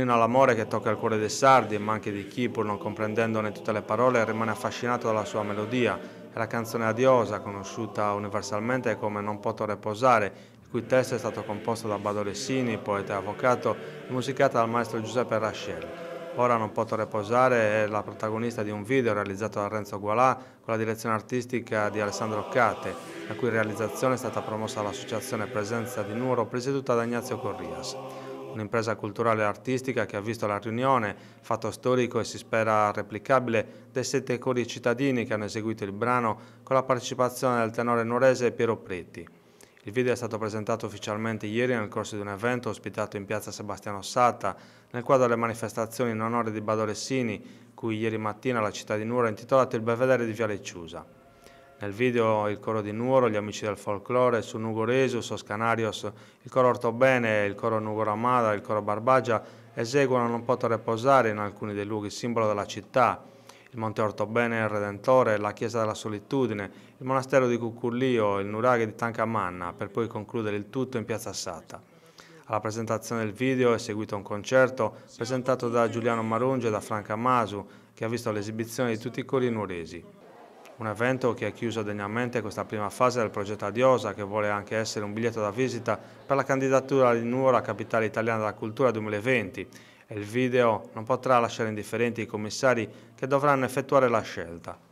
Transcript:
Nino Lamore che tocca il cuore dei sardi, ma anche di chi, pur non comprendendone tutte le parole, rimane affascinato dalla sua melodia. È la canzone adiosa, conosciuta universalmente come Non potrò reposare, il cui testo è stato composto da Badolessini, poeta e avvocato, e musicata dal maestro Giuseppe Rascelli. Ora Non potrò reposare è la protagonista di un video realizzato da Renzo Gualà con la direzione artistica di Alessandro Cate, la cui realizzazione è stata promossa dall'associazione Presenza di Nuoro presieduta da Ignazio Corrias un'impresa culturale e artistica che ha visto la riunione, fatto storico e si spera replicabile, dei sette cori cittadini che hanno eseguito il brano con la partecipazione del tenore norese Piero Pretti. Il video è stato presentato ufficialmente ieri nel corso di un evento ospitato in piazza Sebastiano Satta nel quadro delle manifestazioni in onore di Badolessini, cui ieri mattina la città di Nuoro ha intitolato il Belvedere di Viale Ciusa. Nel video il coro di Nuoro, gli amici del folklore, su Nugo Resu, Sos il coro Ortobene, il coro Nugo Ramada, il coro Barbagia eseguono Non poter reposare in alcuni dei luoghi simbolo della città, il Monte Ortobene il Redentore, la Chiesa della Solitudine, il monastero di Cucullio, il nuraghe di Tancamanna, per poi concludere il tutto in Piazza Sata. Alla presentazione del video è seguito un concerto presentato da Giuliano Marunge e da Franca Masu, che ha visto l'esibizione di tutti i cori nuresi un evento che ha chiuso degnamente questa prima fase del progetto Adiosa che vuole anche essere un biglietto da visita per la candidatura di Nuora Capitale Italiana della Cultura 2020 e il video non potrà lasciare indifferenti i commissari che dovranno effettuare la scelta.